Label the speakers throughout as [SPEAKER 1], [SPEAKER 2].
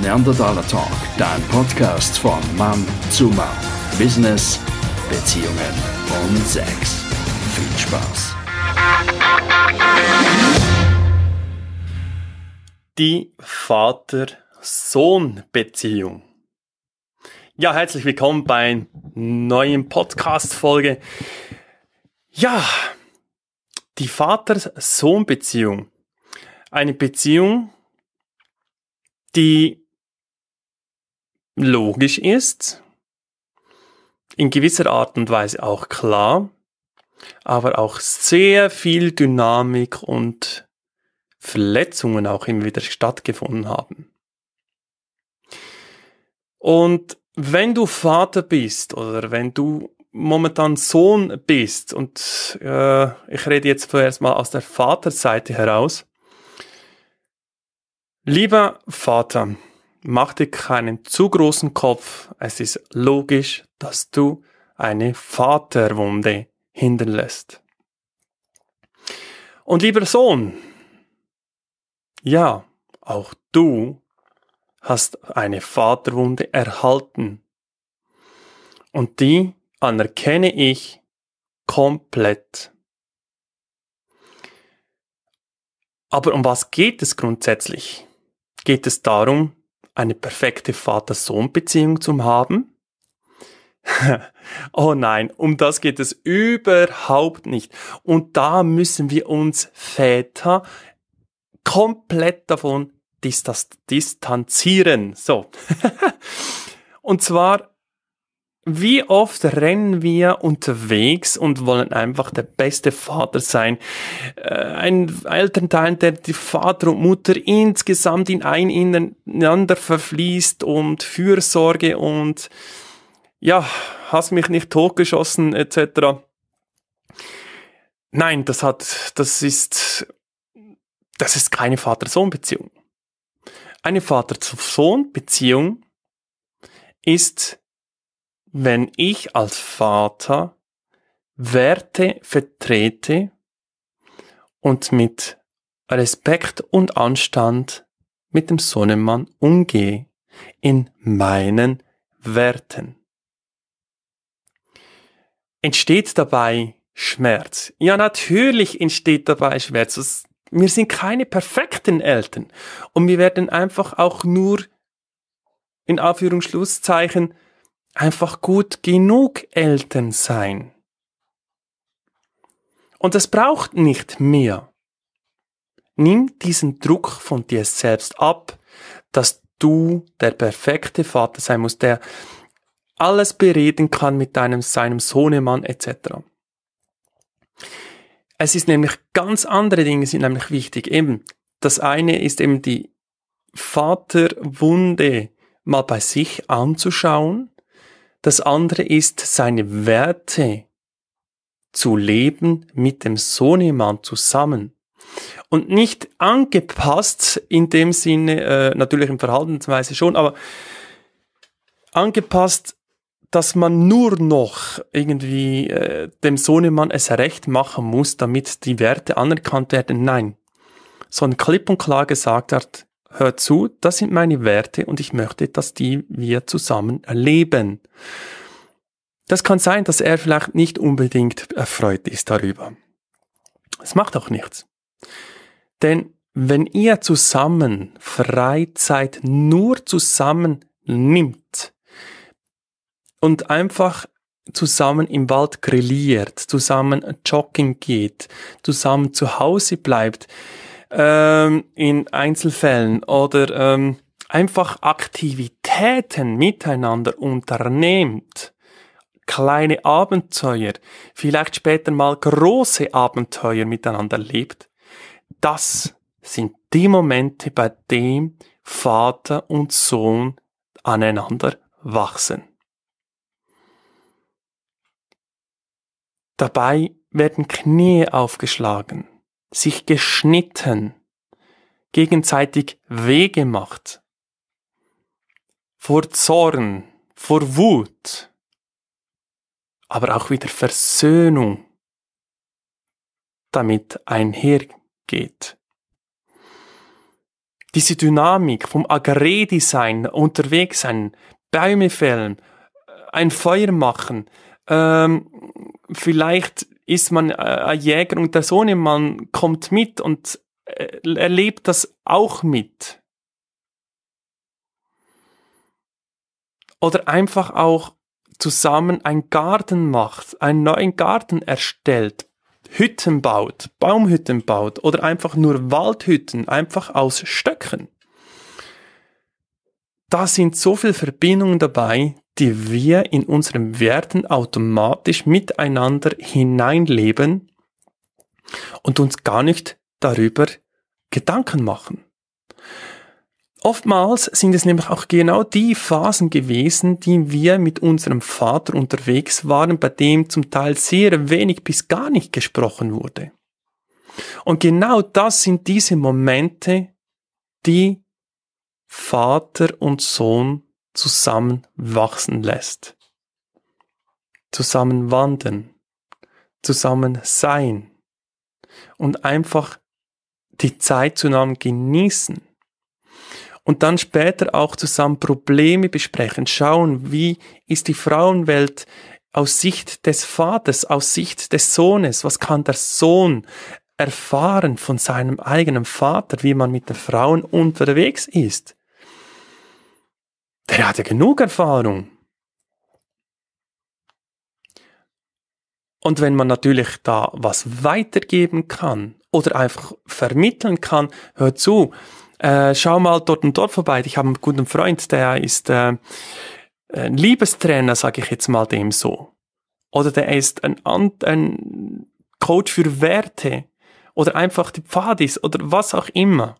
[SPEAKER 1] Neandertaler Talk, dein Podcast von Mann zu Mann. Business, Beziehungen und Sex. Viel Spaß. Die Vater-Sohn-Beziehung. Ja, herzlich willkommen bei einer neuen Podcast-Folge. Ja, die Vater-Sohn-Beziehung. Eine Beziehung, die logisch ist, in gewisser Art und Weise auch klar, aber auch sehr viel Dynamik und Verletzungen auch immer wieder stattgefunden haben. Und wenn du Vater bist oder wenn du momentan Sohn bist und äh, ich rede jetzt zuerst mal aus der Vaterseite heraus, lieber Vater, Mach dir keinen zu großen Kopf. Es ist logisch, dass du eine Vaterwunde hinterlässt. Und lieber Sohn, ja, auch du hast eine Vaterwunde erhalten. Und die anerkenne ich komplett. Aber um was geht es grundsätzlich? Geht es darum, eine perfekte Vater-Sohn-Beziehung zu haben? oh nein, um das geht es überhaupt nicht. Und da müssen wir uns Väter komplett davon distanzieren. So. Und zwar wie oft rennen wir unterwegs und wollen einfach der beste Vater sein? Äh, ein Elternteil, der die Vater und Mutter insgesamt in ein ineinander verfließt und Fürsorge und ja, hast mich nicht totgeschossen etc. Nein, das hat, das ist, das ist keine Vater-Sohn-Beziehung. Eine Vater-Sohn-Beziehung ist wenn ich als Vater Werte vertrete und mit Respekt und Anstand mit dem Sonnenmann umgehe in meinen Werten. Entsteht dabei Schmerz? Ja, natürlich entsteht dabei Schmerz. Wir sind keine perfekten Eltern und wir werden einfach auch nur in Anführungsschlusszeichen einfach gut genug Eltern sein. Und es braucht nicht mehr. Nimm diesen Druck von dir selbst ab, dass du der perfekte Vater sein musst, der alles bereden kann mit deinem, seinem Sohnemann etc. Es ist nämlich ganz andere Dinge sind nämlich wichtig. Eben, das eine ist eben die Vaterwunde mal bei sich anzuschauen, das andere ist, seine Werte zu leben mit dem Sohnemann zusammen. Und nicht angepasst in dem Sinne, äh, natürlich im Verhaltensweise schon, aber angepasst, dass man nur noch irgendwie äh, dem Sohnemann es recht machen muss, damit die Werte anerkannt werden. Nein. Sondern klipp und klar gesagt hat, hör zu, das sind meine Werte und ich möchte, dass die wir zusammen erleben. Das kann sein, dass er vielleicht nicht unbedingt erfreut ist darüber. Es macht auch nichts. Denn wenn ihr zusammen Freizeit nur zusammen nimmt und einfach zusammen im Wald grilliert, zusammen jogging geht, zusammen zu Hause bleibt, ähm, in Einzelfällen oder ähm, einfach Aktivitäten miteinander unternehmt, kleine Abenteuer, vielleicht später mal große Abenteuer miteinander lebt, das sind die Momente, bei denen Vater und Sohn aneinander wachsen. Dabei werden Knie aufgeschlagen, sich geschnitten, gegenseitig weh gemacht, Vor Zorn, vor Wut, aber auch wieder Versöhnung damit einhergeht. Diese Dynamik vom Agredi-Sein, unterwegs sein, Bäume fällen, ein Feuer machen, ähm, vielleicht ist man äh, ein Jäger und der Sohnemann kommt mit und äh, erlebt das auch mit. Oder einfach auch zusammen einen Garten macht, einen neuen Garten erstellt, Hütten baut, Baumhütten baut oder einfach nur Waldhütten, einfach aus Stöcken. Da sind so viele Verbindungen dabei, die wir in unserem Werden automatisch miteinander hineinleben und uns gar nicht darüber Gedanken machen. Oftmals sind es nämlich auch genau die Phasen gewesen, die wir mit unserem Vater unterwegs waren, bei dem zum Teil sehr wenig bis gar nicht gesprochen wurde. Und genau das sind diese Momente, die Vater und Sohn zusammenwachsen lässt. Zusammenwandern, zusammen sein und einfach die Zeit zusammen genießen. Und dann später auch zusammen Probleme besprechen, schauen, wie ist die Frauenwelt aus Sicht des Vaters, aus Sicht des Sohnes, was kann der Sohn erfahren von seinem eigenen Vater, wie man mit den Frauen unterwegs ist. Der hat ja genug Erfahrung. Und wenn man natürlich da was weitergeben kann oder einfach vermitteln kann, hör zu, äh, schau mal dort und dort vorbei. Ich habe einen guten Freund, der ist äh, ein Liebestrainer, sage ich jetzt mal dem so. Oder der ist ein, ein Coach für Werte oder einfach die Pfadis oder was auch immer,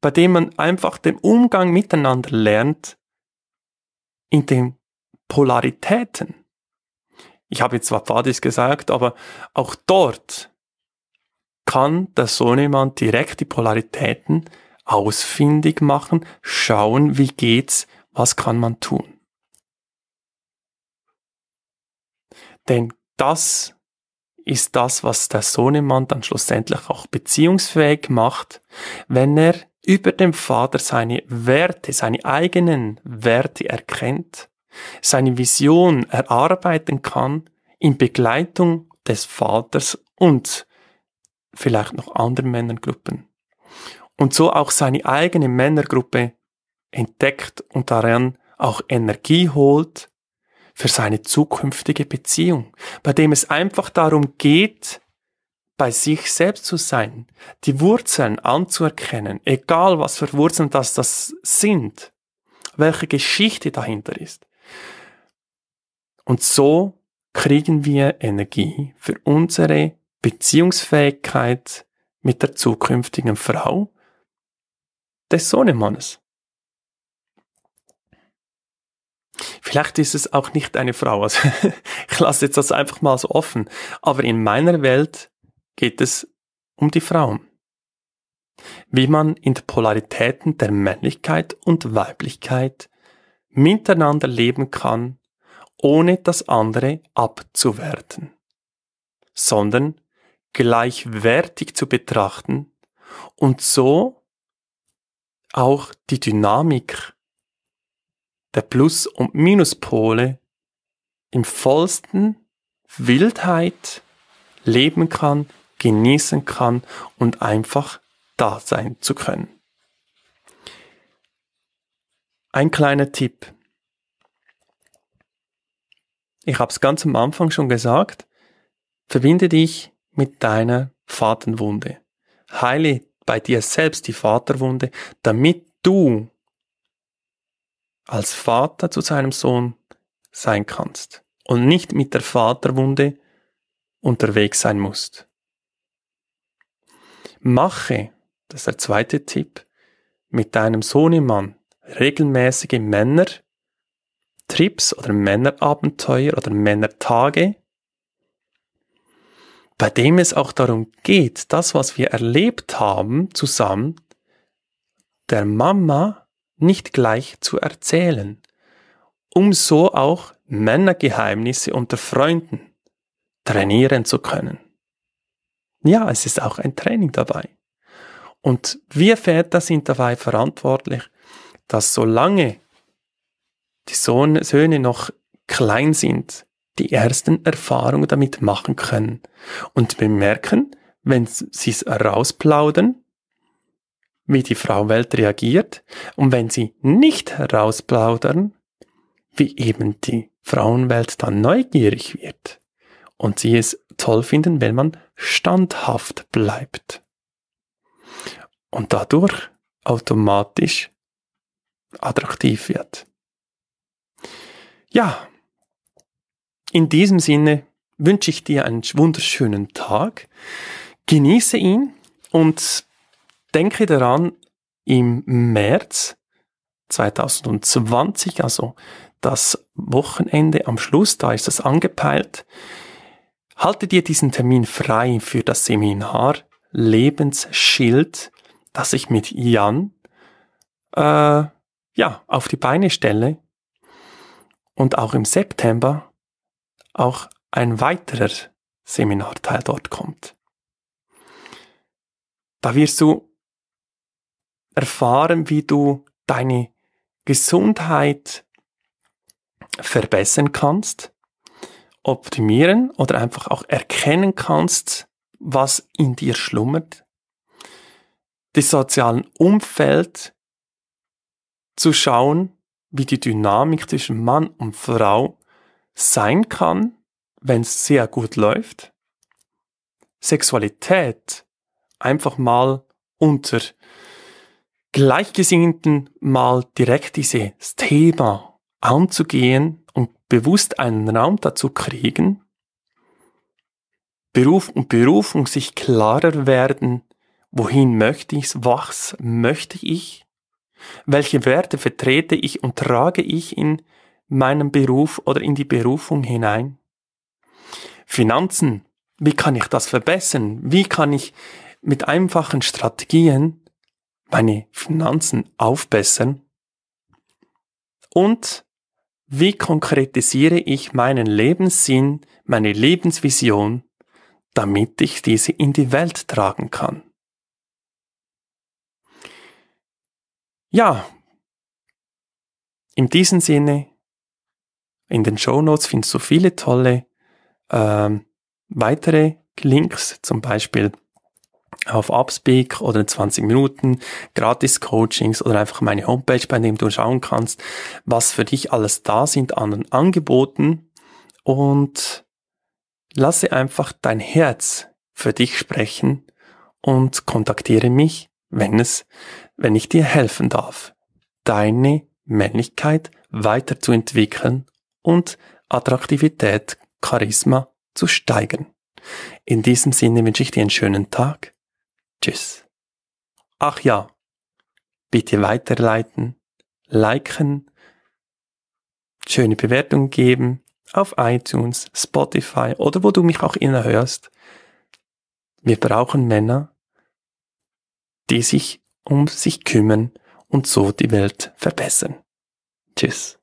[SPEAKER 1] bei dem man einfach den Umgang miteinander lernt in den Polaritäten. Ich habe jetzt zwar Pfadis gesagt, aber auch dort kann der Sohnemann direkt die Polaritäten ausfindig machen, schauen, wie geht's, was kann man tun. Denn das ist das, was der Sohnemann dann schlussendlich auch beziehungsfähig macht, wenn er über dem Vater seine Werte, seine eigenen Werte erkennt, seine Vision erarbeiten kann in Begleitung des Vaters und vielleicht noch anderen Männergruppen. Und so auch seine eigene Männergruppe entdeckt und daran auch Energie holt für seine zukünftige Beziehung, bei dem es einfach darum geht, bei sich selbst zu sein, die Wurzeln anzuerkennen, egal was für Wurzeln das, das sind, welche Geschichte dahinter ist. Und so kriegen wir Energie für unsere Beziehungsfähigkeit mit der zukünftigen Frau des Sohnemannes. Vielleicht ist es auch nicht eine Frau, also ich lasse jetzt das einfach mal so offen, aber in meiner Welt geht es um die Frauen. Wie man in den Polaritäten der Männlichkeit und Weiblichkeit miteinander leben kann, ohne das andere abzuwerten, sondern gleichwertig zu betrachten und so auch die Dynamik der Plus- und Minuspole im vollsten Wildheit leben kann, genießen kann und einfach da sein zu können. Ein kleiner Tipp. Ich habe es ganz am Anfang schon gesagt, verbinde dich mit deiner Vaterwunde. Heile bei dir selbst die Vaterwunde, damit du als Vater zu seinem Sohn sein kannst und nicht mit der Vaterwunde unterwegs sein musst. Mache, das ist der zweite Tipp, mit deinem Sohnemann regelmäßige Männer Trips oder Männerabenteuer oder Männertage, bei dem es auch darum geht, das, was wir erlebt haben, zusammen der Mama nicht gleich zu erzählen, um so auch Männergeheimnisse unter Freunden trainieren zu können. Ja, es ist auch ein Training dabei. Und wir Väter sind dabei verantwortlich, dass solange die Sohn, Söhne noch klein sind, die ersten Erfahrungen damit machen können und bemerken, wenn sie es rausplaudern, wie die Frauenwelt reagiert und wenn sie nicht rausplaudern, wie eben die Frauenwelt dann neugierig wird und sie es toll finden, wenn man standhaft bleibt. Und dadurch automatisch attraktiv wird. Ja, in diesem Sinne wünsche ich dir einen wunderschönen Tag, genieße ihn und denke daran, im März 2020, also das Wochenende am Schluss, da ist das angepeilt, Halte dir diesen Termin frei für das Seminar Lebensschild, das ich mit Jan äh, ja, auf die Beine stelle. Und auch im September auch ein weiterer Seminarteil dort kommt. Da wirst du erfahren, wie du deine Gesundheit verbessern kannst, optimieren oder einfach auch erkennen kannst, was in dir schlummert, das sozialen Umfeld zu schauen, wie die Dynamik zwischen Mann und Frau sein kann, wenn es sehr gut läuft. Sexualität einfach mal unter Gleichgesinnten mal direkt dieses Thema anzugehen bewusst einen Raum dazu kriegen, Beruf und Berufung sich klarer werden, wohin möchte ich, was möchte ich, welche Werte vertrete ich und trage ich in meinen Beruf oder in die Berufung hinein. Finanzen, wie kann ich das verbessern? Wie kann ich mit einfachen Strategien meine Finanzen aufbessern? Und wie konkretisiere ich meinen Lebenssinn, meine Lebensvision, damit ich diese in die Welt tragen kann. Ja, in diesem Sinne, in den Show Notes findest du viele tolle ähm, weitere Links, zum Beispiel auf Upspeak oder 20 Minuten Gratis-Coachings oder einfach meine Homepage, bei dem du schauen kannst, was für dich alles da sind an Angeboten und lasse einfach dein Herz für dich sprechen und kontaktiere mich, wenn es, wenn ich dir helfen darf, deine Männlichkeit weiterzuentwickeln und Attraktivität, Charisma zu steigern. In diesem Sinne wünsche ich dir einen schönen Tag Tschüss. Ach ja, bitte weiterleiten, liken, schöne Bewertung geben auf iTunes, Spotify oder wo du mich auch immer hörst. Wir brauchen Männer, die sich um sich kümmern und so die Welt verbessern. Tschüss.